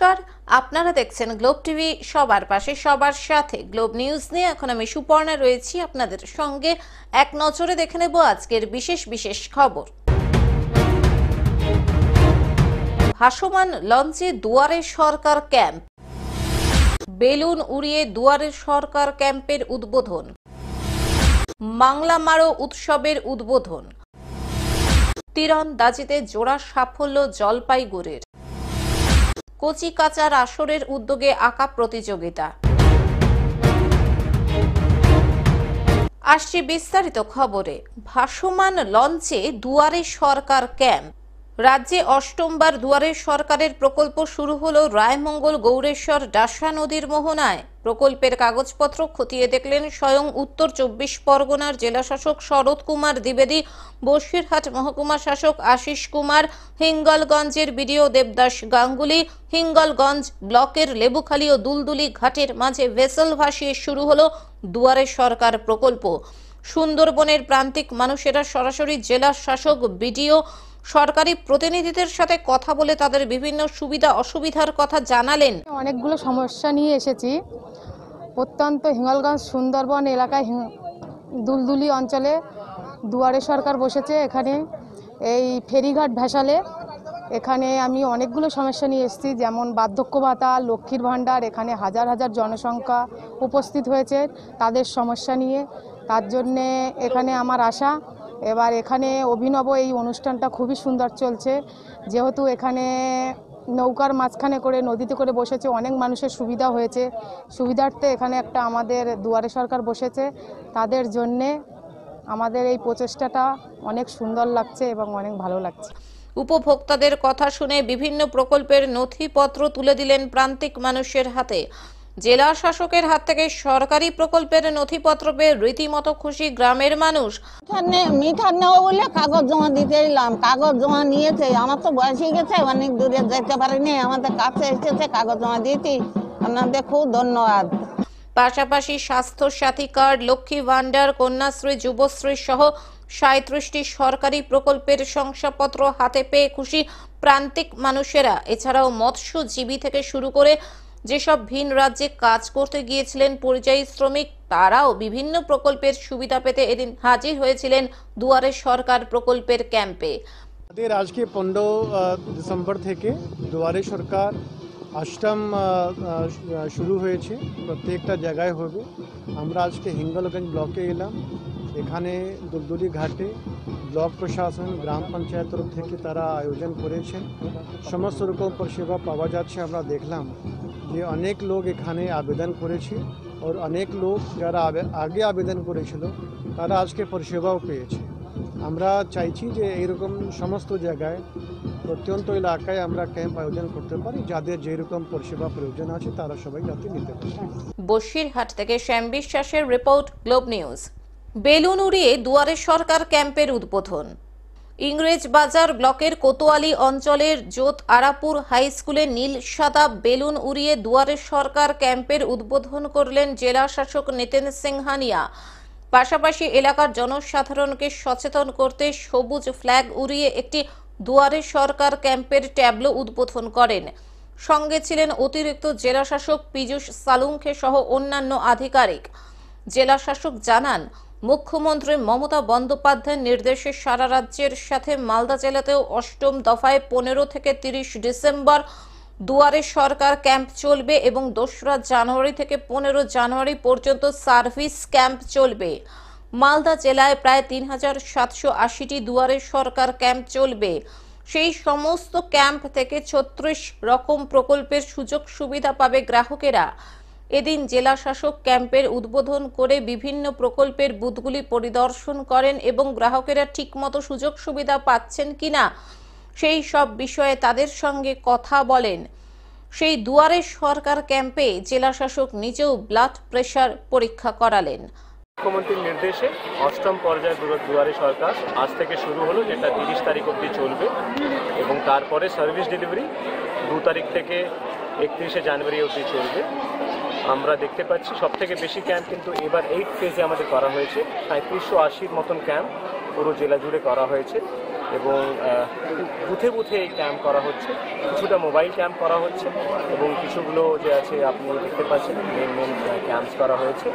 নমস্কার আপনারা দেখছেন গ্লোব টিভি সবার পাশে সবার সাথে গ্লোব নিউজ নিয়ে এখন আমি সুপর্ণা রয়েছি আপনাদের সঙ্গে এক নজরে দেখে নেব আজকের বিশেষ বিশেষ খবর ভাসমান লঞ্চে দুয়ারে সরকার ক্যাম্প বেলুন উড়িয়ে দুয়ারে সরকার ক্যাম্পের উদ্বোধন মাংলামারো উৎসবের উদ্বোধন দাজিতে জোড়া সাফল্য জলপাইগুড়ির কচি কাচার আসরের উদ্যোগে আঁকা প্রতিযোগিতা আসছে বিস্তারিত খবরে ভাসমান লঞ্চে দুয়ারে সরকার ক্যাম্প রাজ্যে অষ্টমবার দুয়ারে সরকারের প্রকল্প শুরু হল রায়মঙ্গল গৌরেশ্বর ডাসা নদীর মোহনায় প্রকল্পের কাগজপত্র খতিয়ে দেখলেন স্বয়ং উত্তর চব্বিশ পরগনার জেলাশাসক শরৎ কুমার দ্বিবেদী বসিরহাট মহকুমা শাসক আশিস কুমার হিঙ্গলগঞ্জের বিডিও দেবদাস গাঙ্গুলি হিঙ্গলগঞ্জ ব্লকের লেবুখালি ও দুলদুলি ঘাটের মাঝে ভেসেল ভাসিয়ে শুরু হল দুয়ারে সরকার প্রকল্প সুন্দরবনের প্রান্তিক মানুষেরা সরাসরি জেলা শাসক বিডিও সরকারি প্রতিনিধিদের সাথে কথা বলে তাদের বিভিন্ন সুবিধা অসুবিধার কথা জানালেন অনেকগুলো সমস্যা নিয়ে এসেছি প্রত্যন্ত হিঙ্গলগঞ্জ সুন্দরবন এলাকায় দুলদুলি অঞ্চলে দুয়ারে সরকার বসেছে এখানে এই ফেরিঘাট ভেসালে এখানে আমি অনেকগুলো সমস্যা নিয়ে এসেছি যেমন বার্ধক্য ভাতা লক্ষ্মীর ভাণ্ডার এখানে হাজার হাজার জনসংখ্যা উপস্থিত হয়েছে তাদের সমস্যা নিয়ে তার জন্যে এখানে আমার আশা এবার এখানে অভিনব এই অনুষ্ঠানটা খুবই সুন্দর চলছে যেহেতু এখানে নৌকার মাঝখানে করে নদীতে করে বসেছে অনেক মানুষের সুবিধা হয়েছে সুবিধার্থে এখানে একটা আমাদের দুয়ারে সরকার বসেছে তাদের জন্যে আমাদের এই প্রচেষ্টাটা অনেক সুন্দর লাগছে এবং অনেক ভালো লাগছে উপভোক্তাদের কথা শুনে বিভিন্ন প্রকল্পের নথিপত্র তুলে দিলেন প্রান্তিক মানুষের হাতে জেলা শাসকের হাত থেকে সরকারি প্রকল্পের নথিপত্র পেয়ে রীতিমতো খুশি গ্রামের মানুষ মিঠার নেওয়া বলে কাগজ জমা দিতে এলাম কাগজ জমা নিয়েছে আমার তো বয়স হয়ে গেছে অনেক দূরে যেতে পারিনি আমাদের কাছে এসেছে কাগজ জমা দিয়েছি আপনাদের খুব ধন্যবাদ পাশাপাশি স্বাস্থ্য সাথী কার্ড লক্ষ্মী ভান্ডার কন্যাশ্রী যুবশ্রী সহ সাঁত্রিশটি সরকারি প্রকল্পের শংসাপত্র হাতে পেয়ে খুশি প্রান্তিক মানুষেরা এছাড়াও মৎস্যজীবী থেকে শুরু করে যেসব ভিন রাজ্যে কাজ করতে গিয়েছিলেন পরিযায়ী শ্রমিক তারাও বিভিন্ন প্রকল্পের সুবিধা পেতে এদিন হাজির হয়েছিলেন দুয়ারে সরকার প্রকল্পের ক্যাম্পে আমাদের আজকে পনেরো ডিসেম্বর থেকে দুয়ারে সরকার আষ্টম শুরু হয়েছে প্রত্যেকটা জায়গায় হবে আমরা আজকে হিঙ্গলগঞ্জ ব্লকে এলাম এখানে দুলদুলি ঘাটে ব্লক প্রশাসন গ্রাম পঞ্চায়েত তরফ থেকে তারা আয়োজন করেছেন সমস্ত রকম পরিষেবা পাওয়া যাচ্ছে আমরা দেখলাম যে অনেক লোক এখানে আবেদন করেছে ওর অনেক লোক যারা আগে আবেদন করেছিল তারা আজকে পরিষেবাও পেয়েছে আমরা চাইছি যে এইরকম সমস্ত জায়গায় প্রত্যন্ত এলাকায় আমরা ক্যাম্প আয়োজন করতে পারি যাদের যেরকম পরিষেবা প্রয়োজন আছে তারা সবাই যাতে নিতে পারে বসিরহাট থেকে শ্যাম বিশ্বাসের রিপোর্ট গ্লোব নিউজ বেলুন উড়িয়ে দুয়ারে সরকার ক্যাম্পের উদ্বোধন ইংরেজ বাজার ব্লকের কোতোয়ালি অঞ্চলের জোত আরাপুর হাই স্কুলে নীল সাদা বেলুন উড়িয়ে দুয়ারে সরকার ক্যাম্পের উদ্বোধন করলেন জেলা শাসক নিতেন সিংহানিয়া পাশাপাশি এলাকার জনসাধারণকে সচেতন করতে সবুজ ফ্ল্যাগ উড়িয়ে একটি দুয়ারে সরকার ক্যাম্পের ট্যাবলো উদ্বোধন করেন সঙ্গে ছিলেন অতিরিক্ত জেলা শাসক পীযূষ সালুংখে সহ অন্যান্য আধিকারিক জেলা শাসক জানান মুখ্যমন্ত্রী মমতা বন্দ্যোপাধ্যায়ের নির্দেশে সারা রাজ্যের সাথে মালদা জেলাতেও অষ্টম দফায় পনেরো থেকে তিরিশ ডিসেম্বর দুয়ারে সরকার ক্যাম্প চলবে এবং দোসরা জানুয়ারি থেকে পনেরো জানুয়ারি পর্যন্ত সার্ভিস ক্যাম্প চলবে মালদা জেলায় প্রায় তিন হাজার সাতশো আশিটি দুয়ারে সরকার ক্যাম্প চলবে সেই সমস্ত ক্যাম্প থেকে ছত্রিশ রকম প্রকল্পের সুযোগ সুবিধা পাবে গ্রাহকেরা এদিন জেলা শাসক ক্যাম্পের উদ্বোধন করে বিভিন্ন প্রকল্পের বুথগুলি পরিদর্শন করেন এবং গ্রাহকেরা ঠিকমতো সুযোগ সুবিধা পাচ্ছেন কিনা সেই সব বিষয়ে তাদের সঙ্গে কথা বলেন সেই দুয়ারে সরকার ক্যাম্পে জেলা শাসক নিজেও ব্লাড প্রেশার পরীক্ষা করালেন মুখ্যমন্ত্রীর নির্দেশে অষ্টম পর্যায়ে দুয়ারে সরকার আজ থেকে শুরু হলো যেটা তিরিশ তারিখ অবধি চলবে এবং তারপরে সার্ভিস ডেলিভারি দু তারিখ থেকে একত্রিশে জানুয়ারি অবধি চলবে আমরা দেখতে পাচ্ছি সব থেকে বেশি ক্যাম্প কিন্তু এবার এইট ফেজে আমাদের করা হয়েছে সাঁত্রিশশো আশির মতন ক্যাম্প পুরো জেলা জুড়ে করা হয়েছে এবং বুথে বুথে এই ক্যাম্প করা হচ্ছে কিছুটা মোবাইল ক্যাম্প করা হচ্ছে এবং কিছুগুলো যে আছে আপনি দেখতে পাচ্ছেন মেন মেন ক্যাম্পস করা হয়েছে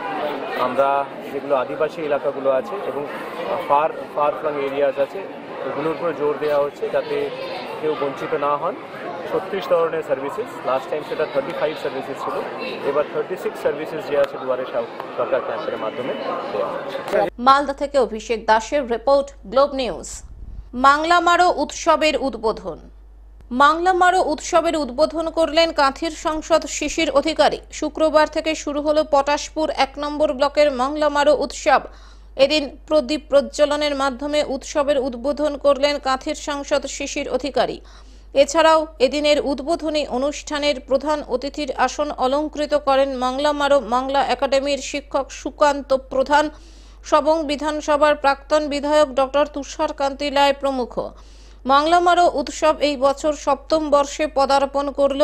আমরা যেগুলো আদিবাসী এলাকাগুলো আছে এবং ফার ফার ফ্রম এরিয়াস আছে এগুলোর উপরে জোর দেওয়া হচ্ছে যাতে কেউ বঞ্চিত না হন ছত্রিশ ধরনের সার্ভিসেস লাস্ট টাইম সেটা থার্টি ফাইভ সার্ভিসেস ছিল এবার থার্টি সিক্স সার্ভিসেস যে আছে দুয়ারে সরকার ক্যাম্পের মাধ্যমে দেওয়া মালদা থেকে অভিষেক দাসের রিপোর্ট গ্লোব নিউজ মাংলামারো উৎসবের উদ্বোধন মাংলামারো উৎসবের উদ্বোধন করলেন কাঁথির সংসদ শিশির অধিকারী শুক্রবার থেকে শুরু হলো পটাশপুর এক নম্বর ব্লকের মাংলামারো উৎসব এদিন প্রদীপ প্রজ্বলনের মাধ্যমে উৎসবের উদ্বোধন করলেন কাঁথির সংসদ শিশির অধিকারী এছাড়াও এদিনের উদ্বোধনী অনুষ্ঠানের প্রধান অতিথির আসন অলঙ্কৃত করেন মাংলামারো মাংলা একাডেমির শিক্ষক সুকান্ত প্রধান সবং বিধানসভার প্রাক্তন বিধায়ক ডক্টর তুষার কান্তি লায় প্রমুখ মাংলামারো উৎসব এই বছর সপ্তম বর্ষে পদার্পণ করল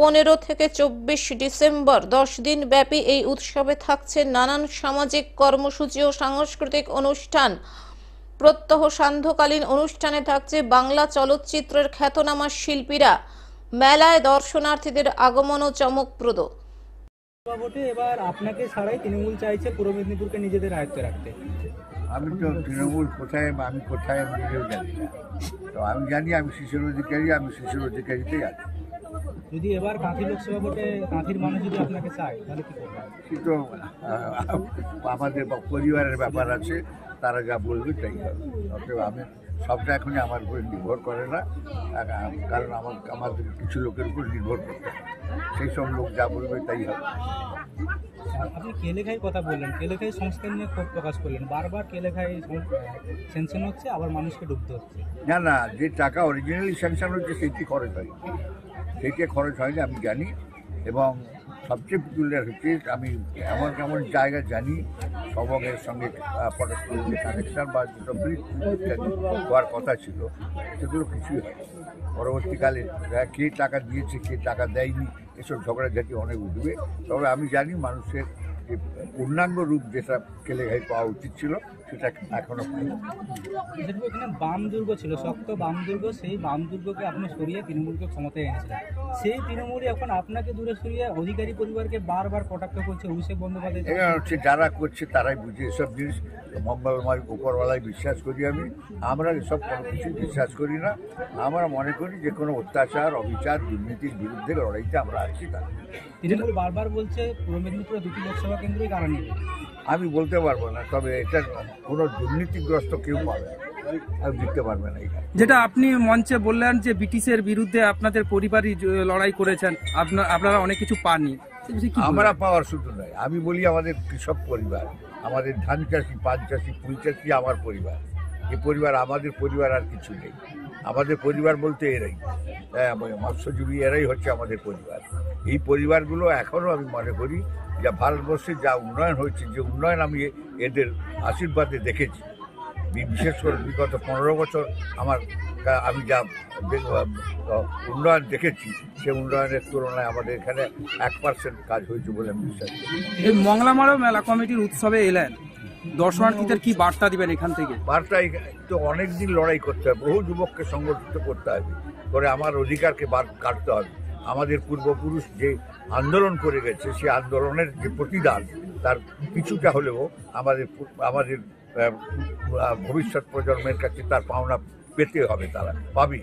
পনেরো থেকে চব্বিশ ডিসেম্বর দশ দিন ব্যাপী এই উৎসবে থাকছে নানান সামাজিক কর্মসূচি ও সাংস্কৃতিক অনুষ্ঠান প্রত্যহ সান্ধ্যকালীন অনুষ্ঠানে থাকছে বাংলা চলচ্চিত্রের খ্যাতনামা শিল্পীরা মেলায় দর্শনার্থীদের আগমনও চমকপ্রদ এবার আপনাকে ছাড়াই তৃণমূল চাইছে পূর্ব মেদিনীপুরকে নিজেদের রাখতে আমি তো তৃণমূল কোথায় আমি কোথায় আমি জানি না তো আমি জানি আমি শিশুর অধিকারী আমি শিশুর অধিকারীতে আছি যদি এবার কাঁথি কাঁথির মানুষ যদি আপনাকে চায় তাহলে কি সে তো আমাদের পরিবারের ব্যাপার আছে তারা যা বলবে তাই হবে অতএব আমি সবটা এখন আমার উপরে নির্ভর করে না কারণ আমার আমার কিছু লোকের উপর নির্ভর করতে সেই সব লোক যা বলবে তাই হবে আপনি কেলেখাই কথা বললেন কেলেখাই সংস্কার নিয়ে ক্ষোভ প্রকাশ করলেন বারবার কেলেখাই স্যাংশন হচ্ছে আবার মানুষকে ডুবতে হচ্ছে না না যে টাকা অরিজিনালি স্যাংশন হচ্ছে সেইটি খরচ হয় সেইটি খরচ হয়নি আমি জানি এবং সবচেয়ে পিকুলিয়ার হচ্ছে আমি এমন কেমন জায়গা জানি সবকের সঙ্গে পরস্পরের কানেকশান বা দুটো ব্রিজ হওয়ার কথা ছিল সেগুলো কিছুই হয় পরবর্তীকালে কে টাকা দিয়েছে কে টাকা দেয়নি এসব ঝগড়াঝাটি অনেক উঠবে তবে আমি জানি মানুষের পূর্ণাঙ্গ রূপ যেটা খেলে ঘাই পাওয়া উচিত ছিল সেটা এখনো এখানে বাম দুর্গ ছিল শক্ত বাম দুর্গ সেই বাম দুর্গকে আপনি সরিয়ে তৃণমূলকে ক্ষমতায় এনেছিলেন সেই তৃণমূলই এখন আপনাকে দূরে সরিয়ে অধিকারী পরিবারকে বারবার কটাক্ষ করছে অভিষেক বন্দ্যোপাধ্যায় হচ্ছে যারা করছে তারাই বুঝে এসব জিনিস মঙ্গলমার উপরওয়ালায় বিশ্বাস করি আমি আমরা এসব কোনো কিছু বিশ্বাস করি না আমরা মনে করি যে কোনো অত্যাচার অবিচার দুর্নীতির বিরুদ্ধে লড়াইতে আমরা আছি তা তৃণমূল বারবার বলছে পূর্ব মেদিনীপুরের দুটি লোকসভা কেন্দ্রই কারণ আমি বলতে পারবো না তবে এটা কোনো দুর্নীতিগ্রস্ত কেউ পাবে না পারবে না যেটা আপনি মঞ্চে বললেন যে ব্রিটিশের বিরুদ্ধে আপনাদের পরিবারই লড়াই করেছেন আপনার আপনারা অনেক কিছু পাননি আমরা পাওয়ার শুধু নয় আমি বলি আমাদের কৃষক পরিবার আমাদের ধান চাষি পান চাষি ফুল চাষি আমার পরিবার এ পরিবার আমাদের পরিবার আর কিছু নেই আমাদের পরিবার বলতে এরাই হ্যাঁ মৎস্যজীবী এরাই হচ্ছে আমাদের পরিবার এই পরিবারগুলো এখনও আমি মনে করি যা ভারতবর্ষে যা উন্নয়ন হয়েছে যে উন্নয়ন আমি এদের আশীর্বাদে দেখেছি বিশেষ করে বিগত পনেরো বছর আমার আমি যা উন্নয়ন দেখেছি সে উন্নয়নের তুলনায় আমাদের এখানে এক পার্সেন্ট কাজ হয়েছে বলে আমি বিশ্বাস করি এই মেলা কমিটির উৎসবে এলেন দর্শনার্থীদের কি বার্তা দিবেন এখান থেকে বার্তা তো অনেক দিন লড়াই করতে হবে বহু যুবককে সংগঠিত করতে হবে করে আমার অধিকারকে বার কাটতে হবে আমাদের পূর্বপুরুষ যে আন্দোলন করে গেছে সে আন্দোলনের যে প্রতিদান তার কিছুটা হলেও আমাদের আমাদের ভবিষ্যৎ প্রজন্মের কাছে তার পাওনা পেতে হবে তারা পাবি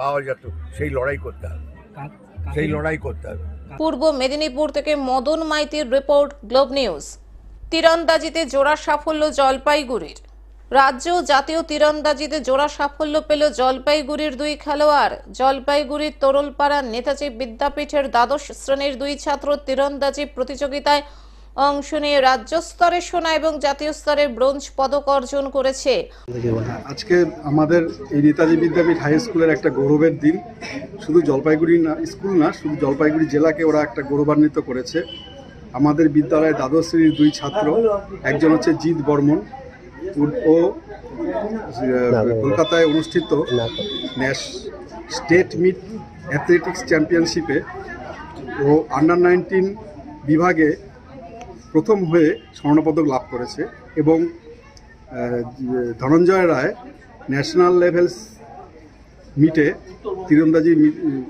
পাওয়া যেত সেই লড়াই করতে হবে সেই লড়াই করতে হবে পূর্ব মেদিনীপুর থেকে মদন মাইতির রিপোর্ট গ্লোব নিউজ তীরন্দাজিতে জোড়া সাফল্য জলপাইগুড়ির রাজ্য জাতীয় তীরন্দাজিতে জোড়া সাফল্য পেল জলপাইগুড়ির দুই খেলোয়াড় জলপাইগুড়ির তরলপাড়ার নেতাজি বিদ্যাপীঠের দ্বাদশ শ্রেণীর দুই ছাত্র তীরন্দাজি প্রতিযোগিতায় অংশ নিয়ে রাজ্য স্তরে সোনা এবং জাতীয় স্তরে ব্রোঞ্জ পদক অর্জন করেছে আজকে আমাদের এই নেতাজি বিদ্যাপীঠ হাই স্কুলের একটা গৌরবের দিন শুধু জলপাইগুড়ি না স্কুল না শুধু জলপাইগুড়ি জেলাকে ওরা একটা গৌরবান্বিত করেছে আমাদের বিদ্যালয়ে দ্বাদশ শ্রেণীর দুই ছাত্র একজন হচ্ছে জিৎ বর্মন ও কলকাতায় অনুষ্ঠিত ন্যাশ স্টেট মিট অ্যাথলেটিক্স চ্যাম্পিয়নশিপে ও আন্ডার নাইনটিন বিভাগে প্রথম হয়ে স্বর্ণপদক লাভ করেছে এবং ধনঞ্জয় রায় ন্যাশনাল লেভেলস মিটে তীরন্দাজি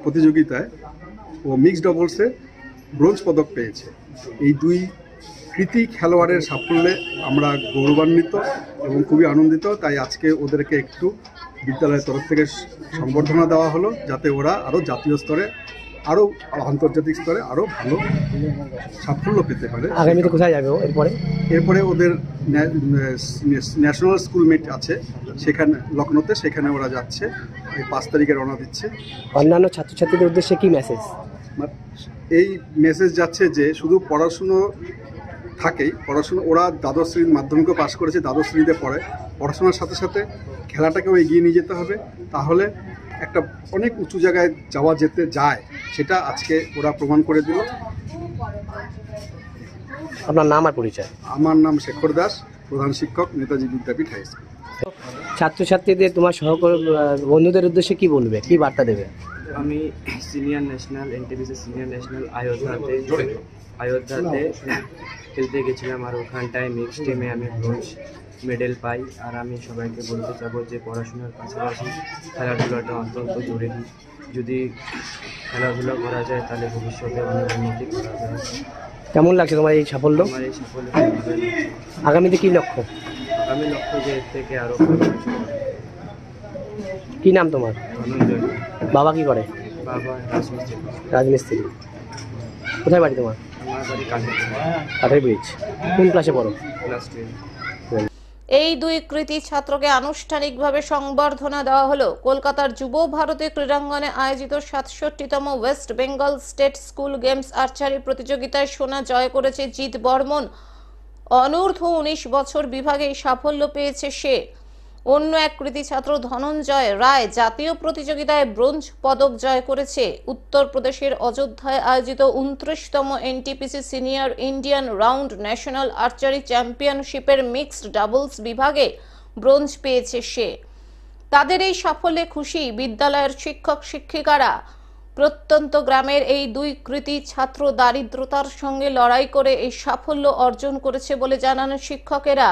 প্রতিযোগিতায় ও মিক্সড ডবলসে ব্রোঞ্জ পদক পেয়েছে এই দুই কৃতি খেলোয়াড়ের সাফল্যে আমরা গৌরবান্বিত এবং খুবই আনন্দিত তাই আজকে ওদেরকে একটু বিদ্যালয়ের তরফ থেকে সম্বর্ধনা দেওয়া হলো যাতে ওরা আরও জাতীয় স্তরে আরও আন্তর্জাতিক স্তরে আরও ভালো সাফল্য পেতে পারে আগামীতে কোথায় যাবে এরপরে এরপরে ওদের ন্যাশনাল স্কুল মিট আছে সেখানে লখনৌতে সেখানে ওরা যাচ্ছে এই পাঁচ তারিখে রওনা দিচ্ছে অন্যান্য ছাত্রছাত্রীদের উদ্দেশ্যে কী মেসেজ মানে এই মেসেজ যাচ্ছে যে শুধু পড়াশুনো থাকেই পড়াশুনো ওরা দ্বাদশ শ্রেণীর মাধ্যমিকও পাশ করেছে দ্বাদশ শ্রেণীতে পড়ে পড়াশোনার সাথে সাথে খেলাটাকেও এগিয়ে নিয়ে যেতে হবে তাহলে একটা অনেক উঁচু জায়গায় যাওয়া যেতে যায় সেটা আজকে ওরা প্রমাণ করে দিল আপনার নাম আর পরিচয় আমার নাম শেখর দাস প্রধান শিক্ষক নেতাজি বিদ্যাপীঠ হাই স্কুল ছাত্রছাত্রীদের তোমার সহকর্মী বন্ধুদের উদ্দেশ্যে কি বলবে কি বার্তা দেবে আমি senior national NTPC senior national আয়োধ্যাতে আয়োধ্যাতে খেলতে গেছিলাম আর ওখানটায় মিক্সড টিমে আমি ব্রোঞ্জ মেডেল পাই আর আমি সবাইকে বলতে চাবো যে পড়াশোনার পাশাপাশি খেলাধুলাটা অত্যন্ত জরুরি যদি খেলাধুলা করা যায় তাহলে ভবিষ্যতে অনেক উন্নতি করা যায় কেমন লাগছে তোমার এই সাফল্য আমার এই সাফল্য আগামীতে কী লক্ষ্য আগামী লক্ষ্য যে এর থেকে আরও কি নাম তোমার বাবা কি করে রাজমিস্ত্রি কোথায় বাড়ি তোমার কাঠের ব্রিজ কোন ক্লাসে পড়ো এই দুই কৃতি ছাত্রকে আনুষ্ঠানিকভাবে সংবর্ধনা দেওয়া হলো কলকাতার যুব ভারতী ক্রীড়াঙ্গনে আয়োজিত সাতষট্টিতম west Bengal state school games archery প্রতিযোগিতায় সোনা জয় করেছে জিৎ বর্মন অনূর্ধ্ব উনিশ বছর বিভাগে সাফল্য পেয়েছে সে অন্য এক কৃতি ছাত্র ধনঞ্জয় রায় জাতীয় প্রতিযোগিতায় ব্রোঞ্জ পদক জয় করেছে উত্তরপ্রদেশের অযোধ্যায় আয়োজিত উনত্রিশতম NTPC senior Indian round national archery চ্যাম্পিয়নশিপের মিক্সড ডাবলস বিভাগে ব্রোঞ্জ পেয়েছে সে তাদের এই সাফল্যে খুশি বিদ্যালয়ের শিক্ষক শিক্ষিকারা প্রত্যন্ত গ্রামের এই দুই কৃতি ছাত্র দারিদ্রতার সঙ্গে লড়াই করে এই সাফল্য অর্জন করেছে বলে জানান শিক্ষকেরা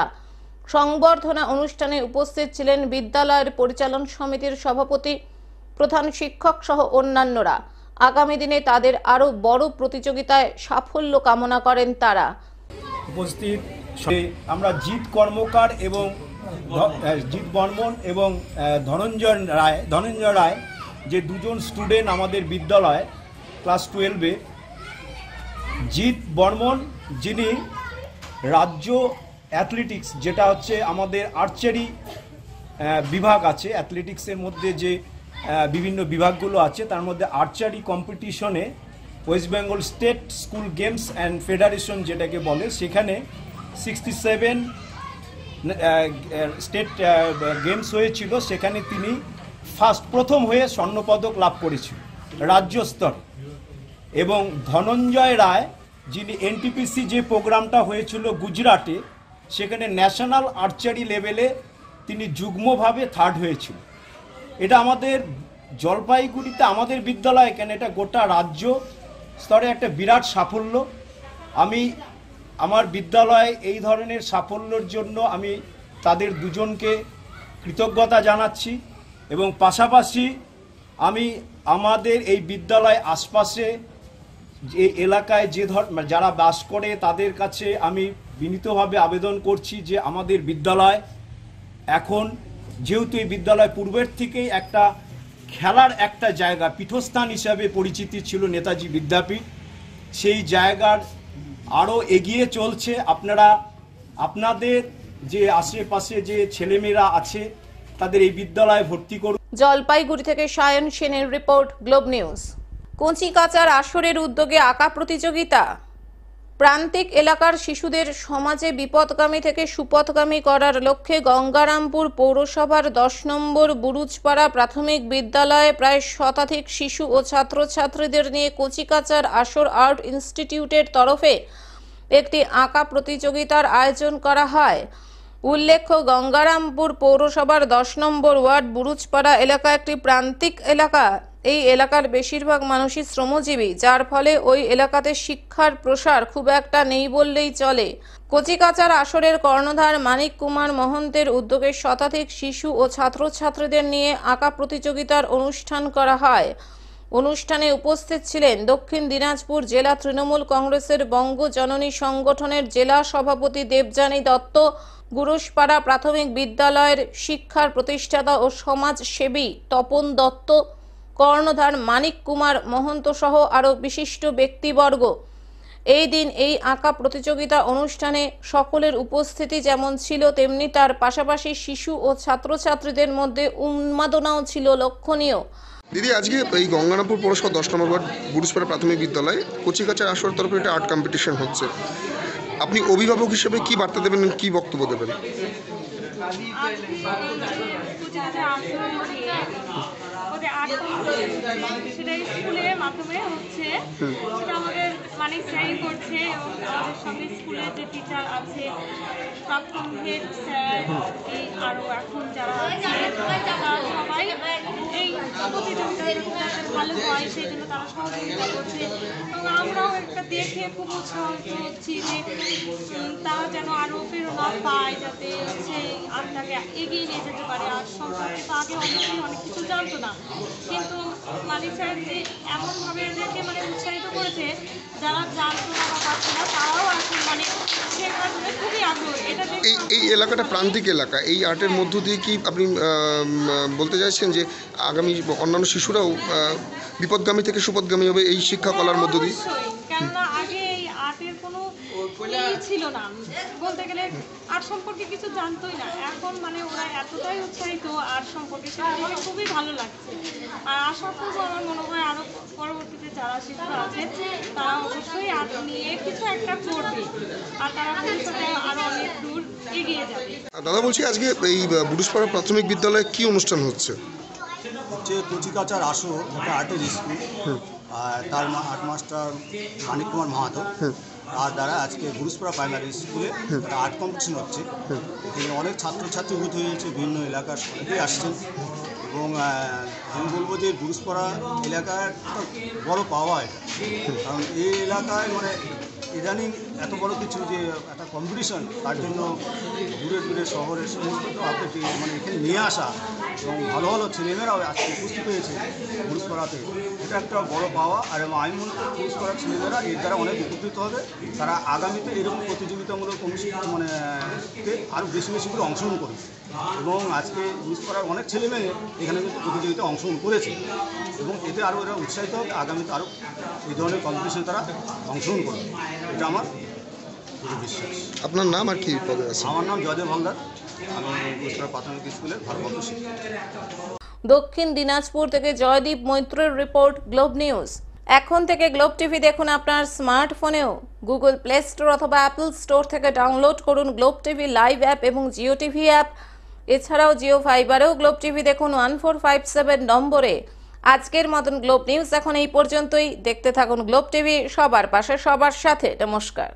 সংবর্ধনা অনুষ্ঠানে উপস্থিত ছিলেন বিদ্যালয়ের পরিচালন সমিতির সভাপতি প্রধান শিক্ষক সহ অন্যান্যরা আগামী দিনে তাদের আরও বড় প্রতিযোগিতায় সাফল্য কামনা করেন তারা উপস্থিত আমরা জিৎ কর্মকার এবং জিৎ বর্মন এবং ধনঞ্জয় রায় ধনঞ্জয় রায় যে দুজন স্টুডেন্ট আমাদের বিদ্যালয় ক্লাস টুয়েলভে জিৎ বর্মন যিনি রাজ্য অ্যাথলেটিক্স যেটা হচ্ছে আমাদের আর্চারি বিভাগ আছে অ্যাথলেটিক্সের মধ্যে যে বিভিন্ন বিভাগগুলো আছে তার মধ্যে আর্চারি কম্পিটিশনে west Bengal state school games and federation যেটাকে বলে সেখানে সিক্সটি সেভেন স্টেট গেমস হয়েছিল সেখানে তিনি ফার্স্ট প্রথম হয়ে স্বর্ণপদক লাভ করেছিল রাজ্য স্তর এবং ধনঞ্জয় রায় যিনি এনটিপিসি যে প্রোগ্রামটা হয়েছিল গুজরাটে সেখানে ন্যাশনাল আর্চারি লেভেলে তিনি যুগ্মভাবে থার্ড হয়েছিল এটা আমাদের জলপাইগুড়িতে আমাদের বিদ্যালয় কেন এটা গোটা রাজ্য স্তরে একটা বিরাট সাফল্য আমি আমার বিদ্যালয়ে এই ধরনের সাফল্যর জন্য আমি তাদের দুজনকে কৃতজ্ঞতা জানাচ্ছি এবং পাশাপাশি আমি আমাদের এই বিদ্যালয় আশপাশে যে এলাকায় যে ধর যারা বাস করে তাদের কাছে আমি বিনীতভাবে আবেদন করছি যে আমাদের বিদ্যালয় এখন যেহেতু এই বিদ্যালয় পূর্বের থেকেই একটা খেলার একটা জায়গা পীঠস্থান হিসাবে পরিচিতি ছিল নেতাজি বিদ্যাপীঠ সেই জায়গার আরও এগিয়ে চলছে আপনারা আপনাদের যে আশেপাশে যে ছেলেমেয়েরা আছে তাদের এই বিদ্যালয়ে ভর্তি করুন জলপাইগুড়ি থেকে সায়ন সেনের রিপোর্ট গ্লোব নিউজ কচি কাচার আসরের উদ্যোগে আঁকা প্রতিযোগিতা প্রান্তিক এলাকার শিশুদের সমাজে বিপদগামী থেকে সুপথগামী করার লক্ষ্যে গঙ্গারামপুর পৌরসভার দশ নম্বর বুরুজপাড়া প্রাথমিক বিদ্যালয়ে প্রায় শতাধিক শিশু ও ছাত্রছাত্রীদের নিয়ে কচিকাচার আসর আর্ট ইনস্টিটিউটের তরফে একটি আঁকা প্রতিযোগিতার আয়োজন করা হয় উল্লেখ্য গঙ্গারামপুর পৌরসভার দশ নম্বর ওয়ার্ড বুরুজপাড়া এলাকা একটি প্রান্তিক এলাকা এই এলাকার বেশিরভাগ মানুষই শ্রমজীবী যার ফলে ওই এলাকাতে শিক্ষার প্রসার খুব একটা নেই বললেই চলে কচিকাচার আসরের কর্ণধার মানিক কুমার মহন্তের উদ্যোগে শতাধিক শিশু ও ছাত্রছাত্রীদের নিয়ে আঁকা প্রতিযোগিতার অনুষ্ঠান করা হয় অনুষ্ঠানে উপস্থিত ছিলেন দক্ষিণ দিনাজপুর জেলা তৃণমূল কংগ্রেসের বঙ্গ জননী সংগঠনের জেলা সভাপতি দেবযানী দত্ত গুরুসপাড়া প্রাথমিক বিদ্যালয়ের শিক্ষার প্রতিষ্ঠাতা ও সমাজসেবী তপন দত্ত কর্ণধার মানিক কুমার মহন্ত সহ আরও বিশিষ্ট ব্যক্তিবর্গ এই দিন এই আঁকা প্রতিযোগিতা অনুষ্ঠানে সকলের উপস্থিতি যেমন ছিল তেমনি তার পাশাপাশি শিশু ও ছাত্রছাত্রীদের মধ্যে উন্মাদনাও ছিল লক্ষণীয় দিদি আজকে এই গঙ্গানাপুর পৌরসভা দশ নম্বর ওয়ার্ড প্রাথমিক বিদ্যালয়ে কচিকাচার আসর তরফে একটা আর্ট কম্পিটিশন হচ্ছে আপনি অভিভাবক হিসেবে কি বার্তা দেবেন কি বক্তব্য দেবেন সেটা স্কুলের মাধ্যমে হচ্ছে সেটা আমাদের মানে স্যারই করছে এবং আমাদের সঙ্গে স্কুলের যে টিচার আছে প্রাক্তন হেড স্যার এই আরও এখন যারা তারা সবাই এই প্রতিযোগিতা ভালো হয় সেই জন্য তারা সহযোগিতা করছে এবং আমরাও একটা দেখে খুব উৎসাহিত হচ্ছি যে তারা যেন আরও প্রেরণা পায় যাতে সেই আপনাকে এগিয়ে নিয়ে যেতে পারে আর সম্পর্কে তো আগে অনেকেই অনেক কিছু জানতো না তো মালিক মানে স্যারদের এমনভাবে এদেরকে মানে উৎসাহিত করেছে যারা জানতো না বা পাচ্ছে না তারাও আসলে মানে এই এই এলাকাটা প্রান্তিক এলাকা এই আর্টের হ্যাঁ। মধ্য দিয়ে কি আপনি বলতে চাইছেন যে আগামী অন্যান্য শিশুরাও বিপদগামী থেকে সুপদগামী হবে এই শিক্ষা কলার মধ্য দিয়ে কেননা আগে এই আর্টের কোনো ইয়ে ছিল না বলতে গেলে আর সম্পর্কে কিছু জানতোই না এখন মানে ওরা এতটাই উৎসাহিত আর সম্পর্কে সেটা আমার খুবই ভালো লাগছে আর আশা করবো আমার মনে হয় আরও পরবর্তীতে যারা শিক্ষক আছে তারা অবশ্যই আর নিয়ে কিছু একটা করবে আর তারা ভবিষ্যতে আরও অনেক দূর এগিয়ে যাবে দাদা বলছি আজকে এই বুরুজপাড়া প্রাথমিক বিদ্যালয়ে কি অনুষ্ঠান হচ্ছে হচ্ছে কচিকাচার আসো একটা আর্টের স্কুল তার আর্ট মাস্টার মানিক কুমার মাহাতো আর দ্বারা আজকে গুরুসপাড়া প্রাইমারি স্কুলে একটা আর্ট কম্পিটিশন হচ্ছে এখানে অনেক ছাত্রছাত্রী উদ্ভূত হয়েছে বিভিন্ন এলাকার অনেকেই আসছেন এবং আমি বলবো যে গুরুসপাড়া এলাকার বড় পাওয়া এটা কারণ এই এলাকায় মানে ইদানিং এত বড় কিছু যে একটা কম্পিটিশন তার জন্য দূরে দূরে শহরের সমস্ত আপনি মানে এখানে নিয়ে আসা এবং ভালো ভালো ছেলেমেয়েরাও আজকে উপস্থিত হয়েছে করাতে এটা একটা বড় পাওয়া আর এবং আমি মনে করি ঘুষকরার ছেলেমেয়েরা এর দ্বারা অনেক উপকৃত হবে তারা আগামীতে এরকম প্রতিযোগিতামূলক অনুষ্ঠান মানে আরও বেশি বেশি করে অংশগ্রহণ করবে এবং আজকে মিস করার অনেক ছেলে মেয়ে এখানে কিন্তু প্রতিযোগিতায় অংশগ্রহণ করেছে এবং এতে আরও এরা উৎসাহিত হবে আগামীতে আরও এই ধরনের কম্পিটিশনে তারা অংশগ্রহণ করবে এটা আমার বিশ্বাস আপনার নাম আর কি আমার নাম জয়দেব হালদার আমি গুজরাট প্রাথমিক স্কুলের ভারপ্রাপ্ত শিক্ষক দক্ষিণ দিনাজপুর থেকে জয়দীপ মৈত্রের রিপোর্ট গ্লোব নিউজ এখন থেকে গ্লোব টিভি দেখুন আপনার স্মার্টফোনেও গুগল প্লে স্টোর অথবা অ্যাপল স্টোর থেকে ডাউনলোড করুন গ্লোব টিভি লাইভ অ্যাপ এবং জিও টিভি অ্যাপ এছাড়াও জিও ফাইবারেও গ্লোব টিভি দেখুন ওয়ান ফোর ফাইভ সেভেন নম্বরে আজকের মতন গ্লোব নিউজ এখন এই পর্যন্তই দেখতে থাকুন গ্লোব টিভি সবার পাশে সবার সাথে নমস্কার